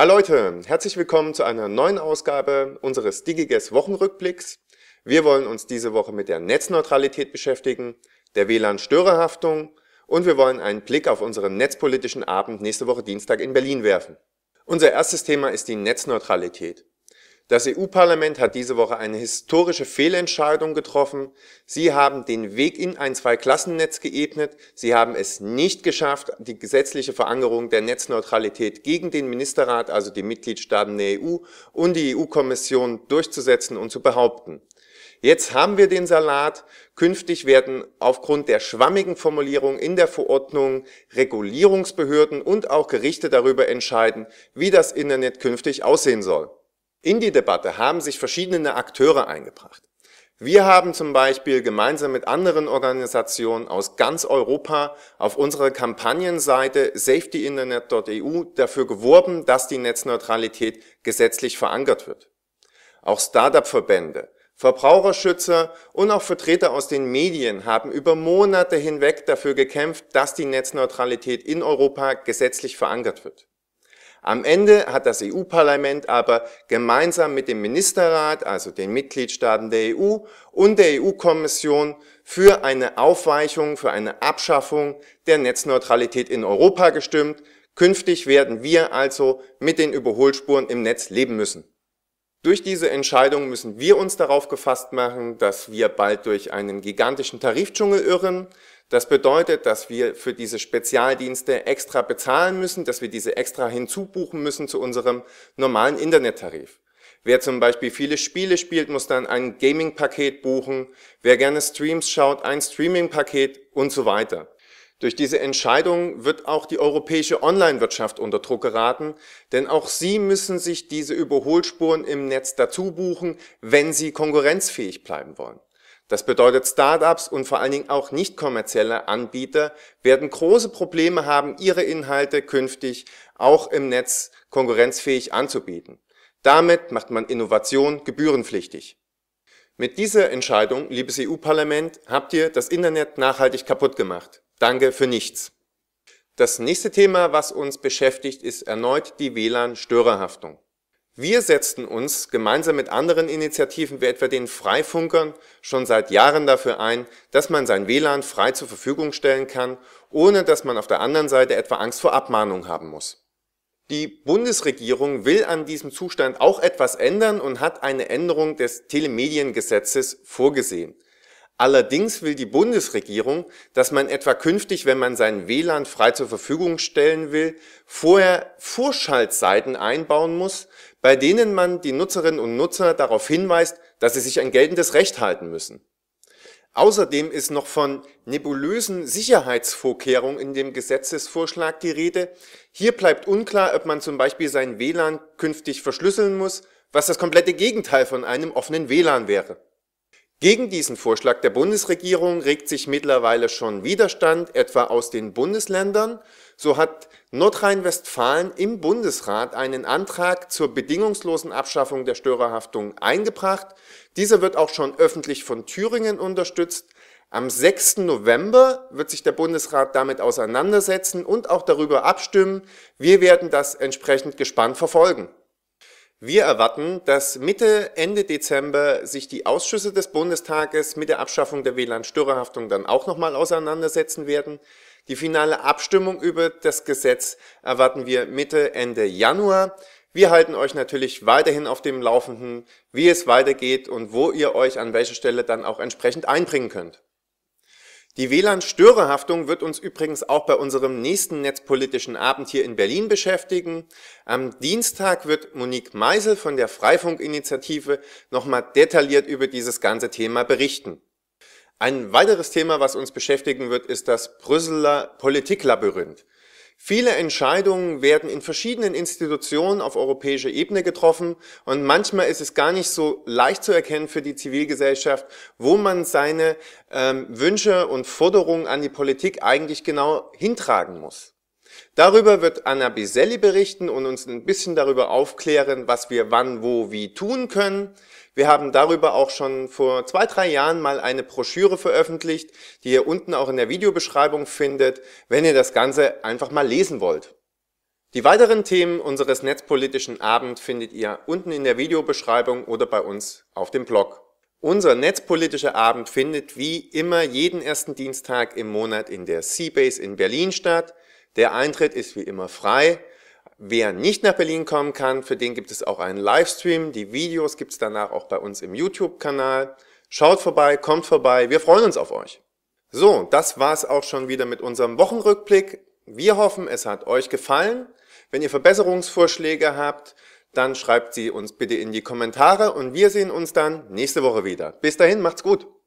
Hi Leute, herzlich willkommen zu einer neuen Ausgabe unseres DigiGuess Wochenrückblicks. Wir wollen uns diese Woche mit der Netzneutralität beschäftigen, der WLAN-Störerhaftung und wir wollen einen Blick auf unseren netzpolitischen Abend nächste Woche Dienstag in Berlin werfen. Unser erstes Thema ist die Netzneutralität. Das EU-Parlament hat diese Woche eine historische Fehlentscheidung getroffen. Sie haben den Weg in ein Zweiklassennetz geebnet. Sie haben es nicht geschafft, die gesetzliche Verankerung der Netzneutralität gegen den Ministerrat, also die Mitgliedstaaten der EU und die EU-Kommission durchzusetzen und zu behaupten. Jetzt haben wir den Salat. Künftig werden aufgrund der schwammigen Formulierung in der Verordnung Regulierungsbehörden und auch Gerichte darüber entscheiden, wie das Internet künftig aussehen soll. In die Debatte haben sich verschiedene Akteure eingebracht. Wir haben zum Beispiel gemeinsam mit anderen Organisationen aus ganz Europa auf unserer Kampagnenseite safetyinternet.eu dafür geworben, dass die Netzneutralität gesetzlich verankert wird. Auch Startup-Verbände, Verbraucherschützer und auch Vertreter aus den Medien haben über Monate hinweg dafür gekämpft, dass die Netzneutralität in Europa gesetzlich verankert wird. Am Ende hat das EU-Parlament aber gemeinsam mit dem Ministerrat, also den Mitgliedstaaten der EU und der EU-Kommission für eine Aufweichung, für eine Abschaffung der Netzneutralität in Europa gestimmt. Künftig werden wir also mit den Überholspuren im Netz leben müssen. Durch diese Entscheidung müssen wir uns darauf gefasst machen, dass wir bald durch einen gigantischen Tarifdschungel irren. Das bedeutet, dass wir für diese Spezialdienste extra bezahlen müssen, dass wir diese extra hinzubuchen müssen zu unserem normalen Internettarif. Wer zum Beispiel viele Spiele spielt, muss dann ein Gaming-Paket buchen. Wer gerne Streams schaut, ein Streaming-Paket und so weiter. Durch diese Entscheidung wird auch die europäische Online-Wirtschaft unter Druck geraten, denn auch sie müssen sich diese Überholspuren im Netz dazu buchen, wenn sie konkurrenzfähig bleiben wollen. Das bedeutet, Startups und vor allen Dingen auch nicht kommerzielle Anbieter werden große Probleme haben, ihre Inhalte künftig auch im Netz konkurrenzfähig anzubieten. Damit macht man Innovation gebührenpflichtig. Mit dieser Entscheidung, liebes EU-Parlament, habt ihr das Internet nachhaltig kaputt gemacht. Danke für nichts. Das nächste Thema, was uns beschäftigt, ist erneut die WLAN-Störerhaftung. Wir setzten uns gemeinsam mit anderen Initiativen wie etwa den Freifunkern schon seit Jahren dafür ein, dass man sein WLAN frei zur Verfügung stellen kann, ohne dass man auf der anderen Seite etwa Angst vor Abmahnung haben muss. Die Bundesregierung will an diesem Zustand auch etwas ändern und hat eine Änderung des Telemediengesetzes vorgesehen. Allerdings will die Bundesregierung, dass man etwa künftig, wenn man sein WLAN frei zur Verfügung stellen will, vorher Vorschaltseiten einbauen muss, bei denen man die Nutzerinnen und Nutzer darauf hinweist, dass sie sich an geltendes Recht halten müssen. Außerdem ist noch von nebulösen Sicherheitsvorkehrungen in dem Gesetzesvorschlag die Rede. Hier bleibt unklar, ob man zum Beispiel sein WLAN künftig verschlüsseln muss, was das komplette Gegenteil von einem offenen WLAN wäre. Gegen diesen Vorschlag der Bundesregierung regt sich mittlerweile schon Widerstand, etwa aus den Bundesländern. So hat Nordrhein-Westfalen im Bundesrat einen Antrag zur bedingungslosen Abschaffung der Störerhaftung eingebracht. Dieser wird auch schon öffentlich von Thüringen unterstützt. Am 6. November wird sich der Bundesrat damit auseinandersetzen und auch darüber abstimmen. Wir werden das entsprechend gespannt verfolgen. Wir erwarten, dass Mitte, Ende Dezember sich die Ausschüsse des Bundestages mit der Abschaffung der WLAN-Störerhaftung dann auch nochmal auseinandersetzen werden. Die finale Abstimmung über das Gesetz erwarten wir Mitte, Ende Januar. Wir halten euch natürlich weiterhin auf dem Laufenden, wie es weitergeht und wo ihr euch an welcher Stelle dann auch entsprechend einbringen könnt. Die WLAN-Störerhaftung wird uns übrigens auch bei unserem nächsten netzpolitischen Abend hier in Berlin beschäftigen. Am Dienstag wird Monique Meisel von der Freifunk-Initiative nochmal detailliert über dieses ganze Thema berichten. Ein weiteres Thema, was uns beschäftigen wird, ist das Brüsseler Politiklabyrinth. Viele Entscheidungen werden in verschiedenen Institutionen auf europäischer Ebene getroffen und manchmal ist es gar nicht so leicht zu erkennen für die Zivilgesellschaft, wo man seine ähm, Wünsche und Forderungen an die Politik eigentlich genau hintragen muss. Darüber wird Anna Biselli berichten und uns ein bisschen darüber aufklären, was wir wann, wo, wie tun können. Wir haben darüber auch schon vor zwei, drei Jahren mal eine Broschüre veröffentlicht, die ihr unten auch in der Videobeschreibung findet, wenn ihr das Ganze einfach mal lesen wollt. Die weiteren Themen unseres netzpolitischen Abend findet ihr unten in der Videobeschreibung oder bei uns auf dem Blog. Unser netzpolitischer Abend findet wie immer jeden ersten Dienstag im Monat in der Seabase in Berlin statt. Der Eintritt ist wie immer frei. Wer nicht nach Berlin kommen kann, für den gibt es auch einen Livestream. Die Videos gibt es danach auch bei uns im YouTube-Kanal. Schaut vorbei, kommt vorbei. Wir freuen uns auf euch. So, das war's auch schon wieder mit unserem Wochenrückblick. Wir hoffen, es hat euch gefallen. Wenn ihr Verbesserungsvorschläge habt, dann schreibt sie uns bitte in die Kommentare und wir sehen uns dann nächste Woche wieder. Bis dahin, macht's gut.